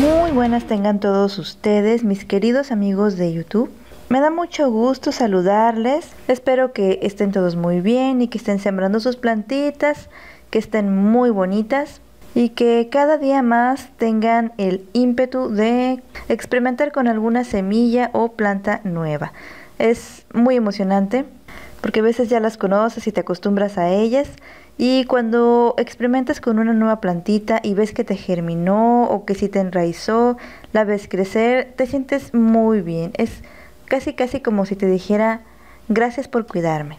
Muy buenas tengan todos ustedes, mis queridos amigos de YouTube. Me da mucho gusto saludarles. Espero que estén todos muy bien y que estén sembrando sus plantitas, que estén muy bonitas y que cada día más tengan el ímpetu de experimentar con alguna semilla o planta nueva. Es muy emocionante porque a veces ya las conoces y te acostumbras a ellas y cuando experimentas con una nueva plantita y ves que te germinó o que sí te enraizó, la ves crecer, te sientes muy bien. Es casi casi como si te dijera gracias por cuidarme.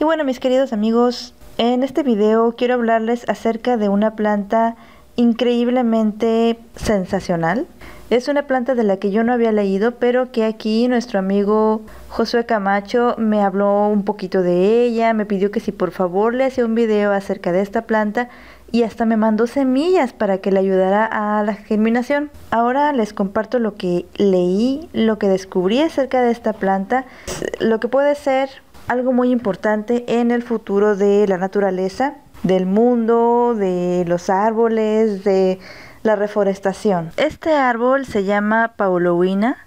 Y bueno mis queridos amigos, en este video quiero hablarles acerca de una planta increíblemente sensacional. Es una planta de la que yo no había leído, pero que aquí nuestro amigo Josué Camacho me habló un poquito de ella, me pidió que si por favor le hacía un video acerca de esta planta y hasta me mandó semillas para que le ayudara a la germinación. Ahora les comparto lo que leí, lo que descubrí acerca de esta planta, lo que puede ser algo muy importante en el futuro de la naturaleza del mundo, de los árboles, de la reforestación. Este árbol se llama paulowina.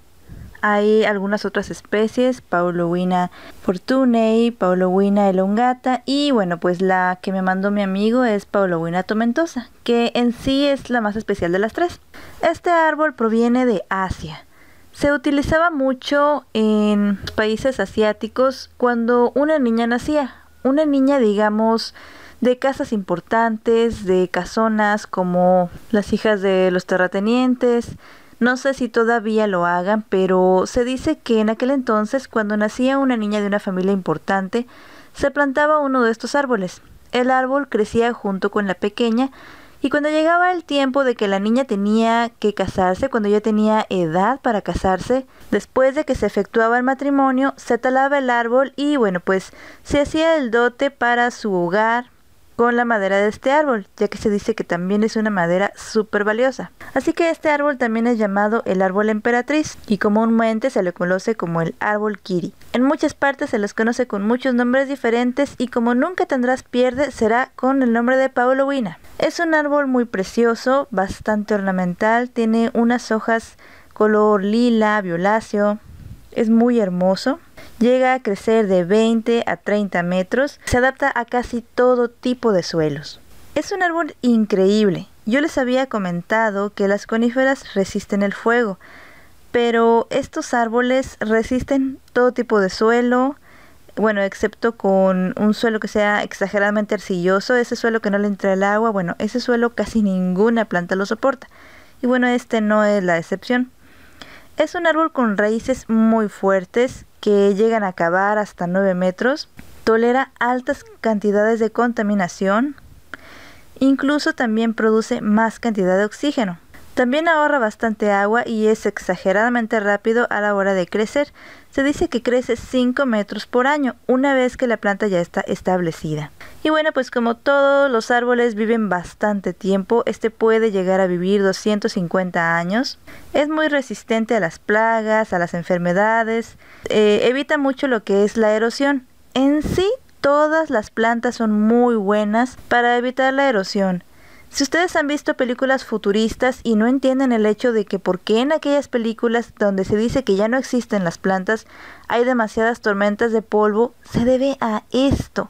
Hay algunas otras especies, Paulowina fortunei, Paulowina elongata y bueno, pues la que me mandó mi amigo es Paulowina tomentosa, que en sí es la más especial de las tres. Este árbol proviene de Asia. Se utilizaba mucho en países asiáticos cuando una niña nacía. Una niña, digamos, de casas importantes, de casonas como las hijas de los terratenientes. No sé si todavía lo hagan, pero se dice que en aquel entonces, cuando nacía una niña de una familia importante, se plantaba uno de estos árboles. El árbol crecía junto con la pequeña y cuando llegaba el tiempo de que la niña tenía que casarse, cuando ya tenía edad para casarse, después de que se efectuaba el matrimonio, se talaba el árbol y bueno, pues se hacía el dote para su hogar, con la madera de este árbol, ya que se dice que también es una madera súper valiosa. Así que este árbol también es llamado el árbol emperatriz y comúnmente se le conoce como el árbol kiri. En muchas partes se los conoce con muchos nombres diferentes y como nunca tendrás pierde será con el nombre de Wina. Es un árbol muy precioso, bastante ornamental, tiene unas hojas color lila, violáceo, es muy hermoso. Llega a crecer de 20 a 30 metros, se adapta a casi todo tipo de suelos. Es un árbol increíble. Yo les había comentado que las coníferas resisten el fuego, pero estos árboles resisten todo tipo de suelo, bueno, excepto con un suelo que sea exageradamente arcilloso, ese suelo que no le entra el agua, bueno, ese suelo casi ninguna planta lo soporta. Y bueno, este no es la excepción. Es un árbol con raíces muy fuertes que llegan a cavar hasta 9 metros, tolera altas cantidades de contaminación, incluso también produce más cantidad de oxígeno. También ahorra bastante agua y es exageradamente rápido a la hora de crecer. Se dice que crece 5 metros por año una vez que la planta ya está establecida. Y bueno, pues como todos los árboles viven bastante tiempo, este puede llegar a vivir 250 años. Es muy resistente a las plagas, a las enfermedades, eh, evita mucho lo que es la erosión. En sí, todas las plantas son muy buenas para evitar la erosión. Si ustedes han visto películas futuristas y no entienden el hecho de que por qué en aquellas películas donde se dice que ya no existen las plantas hay demasiadas tormentas de polvo, se debe a esto.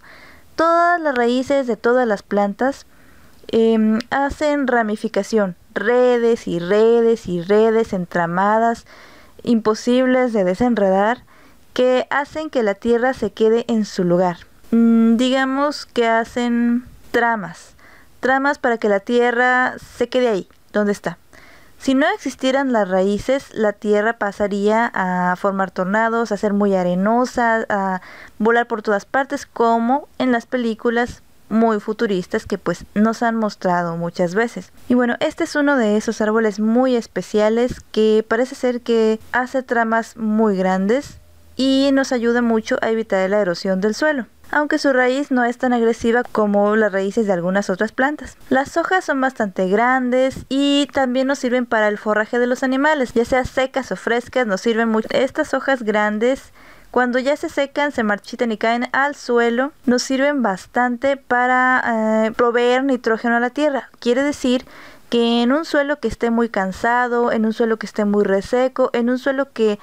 Todas las raíces de todas las plantas em, hacen ramificación, redes y redes y redes entramadas imposibles de desenredar que hacen que la tierra se quede en su lugar. Mm, digamos que hacen tramas, tramas para que la tierra se quede ahí, donde está. Si no existieran las raíces, la tierra pasaría a formar tornados, a ser muy arenosa, a volar por todas partes, como en las películas muy futuristas que pues nos han mostrado muchas veces. Y bueno, este es uno de esos árboles muy especiales que parece ser que hace tramas muy grandes y nos ayuda mucho a evitar la erosión del suelo aunque su raíz no es tan agresiva como las raíces de algunas otras plantas. Las hojas son bastante grandes y también nos sirven para el forraje de los animales, ya sea secas o frescas, nos sirven mucho. Estas hojas grandes cuando ya se secan, se marchitan y caen al suelo, nos sirven bastante para eh, proveer nitrógeno a la tierra. Quiere decir que en un suelo que esté muy cansado, en un suelo que esté muy reseco, en un suelo que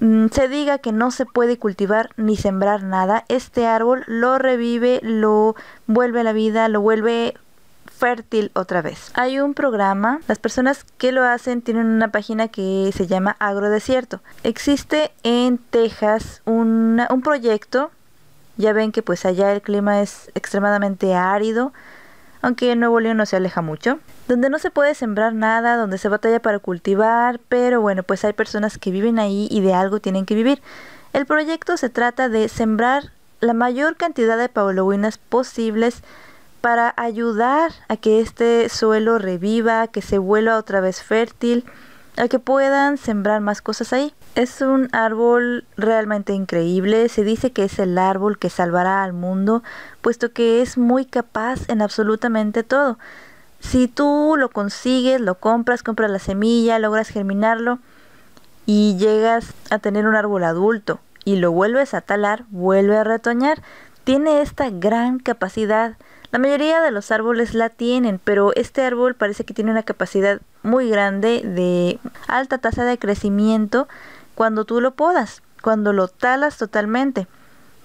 Mm, se diga que no se puede cultivar ni sembrar nada, este árbol lo revive, lo vuelve a la vida, lo vuelve fértil otra vez. Hay un programa, las personas que lo hacen tienen una página que se llama Agrodesierto. Existe en Texas un proyecto, ya ven que pues allá el clima es extremadamente árido, aunque Nuevo León no se aleja mucho, donde no se puede sembrar nada, donde se batalla para cultivar, pero bueno, pues hay personas que viven ahí y de algo tienen que vivir. El proyecto se trata de sembrar la mayor cantidad de paulowinas posibles para ayudar a que este suelo reviva, que se vuelva otra vez fértil, a que puedan sembrar más cosas ahí. Es un árbol realmente increíble. Se dice que es el árbol que salvará al mundo, puesto que es muy capaz en absolutamente todo. Si tú lo consigues, lo compras, compras la semilla, logras germinarlo y llegas a tener un árbol adulto y lo vuelves a talar, vuelve a retoñar. Tiene esta gran capacidad. La mayoría de los árboles la tienen, pero este árbol parece que tiene una capacidad muy grande de alta tasa de crecimiento cuando tú lo podas, cuando lo talas totalmente.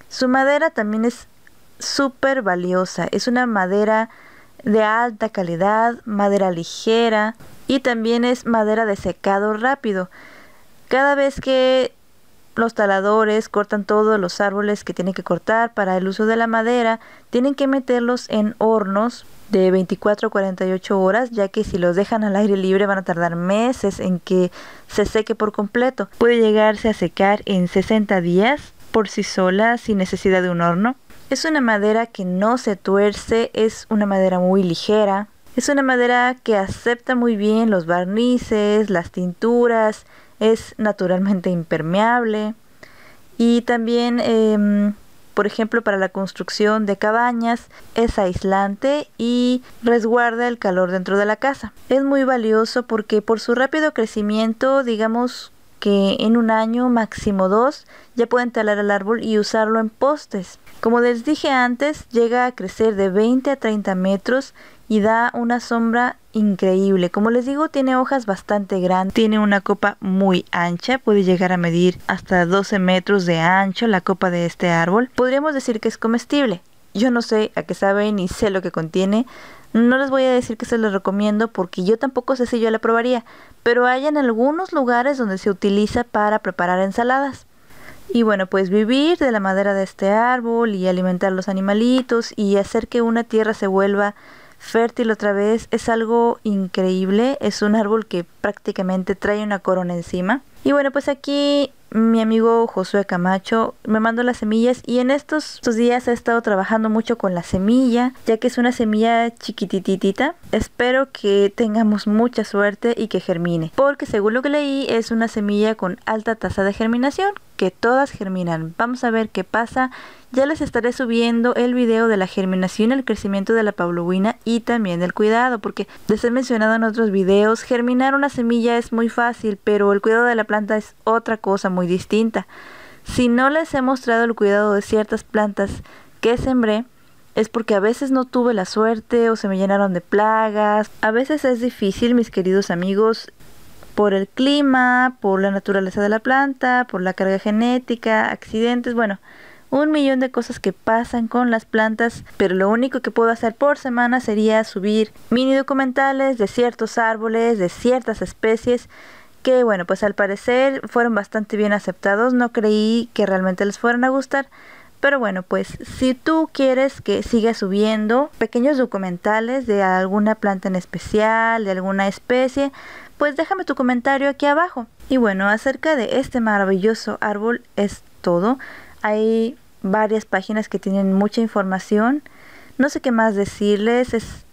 Su madera también es súper valiosa, es una madera de alta calidad, madera ligera y también es madera de secado rápido. Cada vez que los taladores cortan todos los árboles que tienen que cortar para el uso de la madera, tienen que meterlos en hornos de 24 a 48 horas, ya que si los dejan al aire libre van a tardar meses en que se seque por completo. Puede llegarse a secar en 60 días por sí sola sin necesidad de un horno. Es una madera que no se tuerce, es una madera muy ligera, es una madera que acepta muy bien los barnices, las tinturas, es naturalmente impermeable y también, em, por ejemplo, para la construcción de cabañas es aislante y resguarda el calor dentro de la casa. Es muy valioso porque por su rápido crecimiento, digamos que en un año, máximo dos, ya pueden talar el árbol y usarlo en postes. Como les dije antes, llega a crecer de 20 a 30 metros y da una sombra increíble. Como les digo, tiene hojas bastante grandes, tiene una copa muy ancha, puede llegar a medir hasta 12 metros de ancho la copa de este árbol. Podríamos decir que es comestible. Yo no sé a qué sabe ni sé lo que contiene. No les voy a decir que se los recomiendo porque yo tampoco sé si yo la probaría, pero hay en algunos lugares donde se utiliza para preparar ensaladas. Y bueno, pues vivir de la madera de este árbol y alimentar los animalitos y hacer que una tierra se vuelva fértil otra vez. Es algo increíble. Es un árbol que prácticamente trae una corona encima. Y bueno, pues aquí mi amigo Josué Camacho me mandó las semillas y en estos, estos, días he estado trabajando mucho con la semilla, ya que es una semilla chiquititita. Espero que tengamos mucha suerte y que germine, porque según lo que leí es una semilla con alta tasa de germinación, que todas germinan. Vamos a ver qué pasa. Ya les estaré subiendo el video de la germinación y el crecimiento de la pavlovina y también del cuidado, porque les he mencionado en otros videos, germinar una semilla es muy fácil, pero el cuidado de la planta es otra cosa muy distinta. Si no les he mostrado el cuidado de ciertas plantas que sembré, es porque a veces no tuve la suerte o se me llenaron de plagas. A veces es difícil, mis queridos amigos, por el clima, por la naturaleza de la planta, por la carga genética, accidentes, bueno, un millón de cosas que pasan con las plantas, pero lo único que puedo hacer por semana sería subir mini documentales de ciertos árboles, de ciertas especies, que bueno, pues al parecer fueron bastante bien aceptados, no creí que realmente les fueran a gustar, pero bueno, pues si tú quieres que siga subiendo pequeños documentales de alguna planta en especial, de alguna especie, pues déjame tu comentario aquí abajo. Y bueno, acerca de este maravilloso árbol es todo. Hay varias páginas que tienen mucha información. No sé qué más decirles, es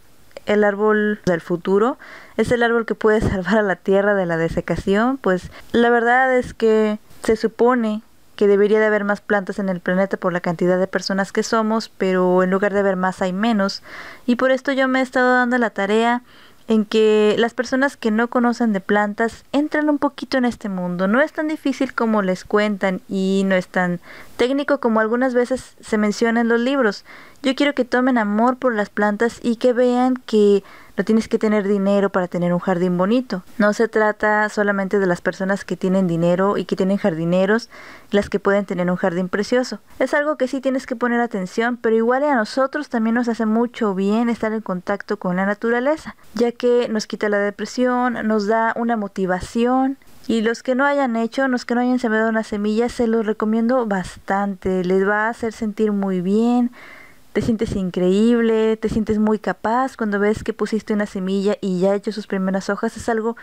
el árbol del futuro, es el árbol que puede salvar a la tierra de la desecación, pues la verdad es que se supone que debería de haber más plantas en el planeta por la cantidad de personas que somos, pero en lugar de haber más hay menos. Y por esto yo me he estado dando la tarea en que las personas que no conocen de plantas entran un poquito en este mundo. No es tan difícil como les cuentan y no es tan técnico como algunas veces se menciona en los libros. Yo quiero que tomen amor por las plantas y que vean que no tienes que tener dinero para tener un jardín bonito. No se trata solamente de las personas que tienen dinero y que tienen jardineros, las que pueden tener un jardín precioso. Es algo que sí tienes que poner atención, pero igual a nosotros también nos hace mucho bien estar en contacto con la naturaleza, ya que nos quita la depresión, nos da una motivación y los que no hayan hecho, los que no hayan sembrado una semilla, se los recomiendo bastante. Les va a hacer sentir muy bien, te sientes increíble, te sientes muy capaz cuando ves que pusiste una semilla y ya ha hecho sus primeras hojas. Es algo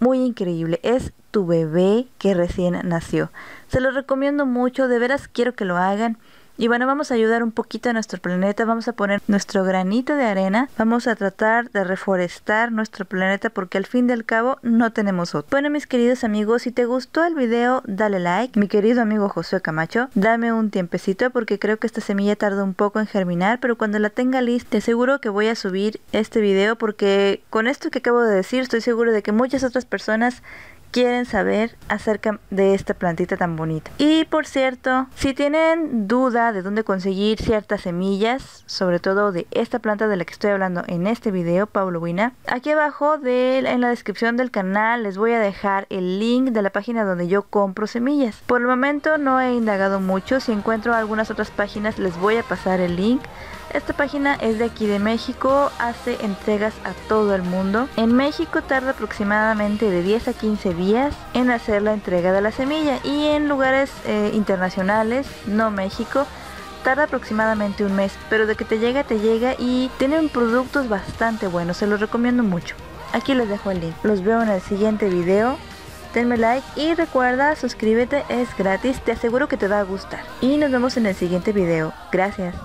muy increíble. Es tu bebé que recién nació. Se lo recomiendo mucho, de veras quiero que lo hagan. Y bueno, vamos a ayudar un poquito a nuestro planeta, vamos a poner nuestro granito de arena, vamos a tratar de reforestar nuestro planeta porque al fin y al cabo no tenemos otro. Bueno, mis queridos amigos, si te gustó el video, dale like. Mi querido amigo José Camacho, dame un tiempecito porque creo que esta semilla tarda un poco en germinar, pero cuando la tenga lista, te aseguro que voy a subir este video porque con esto que acabo de decir, estoy seguro de que muchas otras personas quieren saber acerca de esta plantita tan bonita. Y por cierto, si tienen duda de dónde conseguir ciertas semillas, sobre todo de esta planta de la que estoy hablando en este video, Paulowina, aquí abajo de, en la descripción del canal les voy a dejar el link de la página donde yo compro semillas. Por el momento no he indagado mucho, si encuentro algunas otras páginas les voy a pasar el link esta página es de aquí de México, hace entregas a todo el mundo. En México tarda aproximadamente de 10 a 15 días en hacer la entrega de la semilla y en lugares eh, internacionales, no México, tarda aproximadamente un mes, pero de que te llega, te llega y tienen productos bastante buenos, se los recomiendo mucho. Aquí les dejo el link, los veo en el siguiente video, denme like y recuerda, suscríbete, es gratis, te aseguro que te va a gustar. Y nos vemos en el siguiente video, gracias.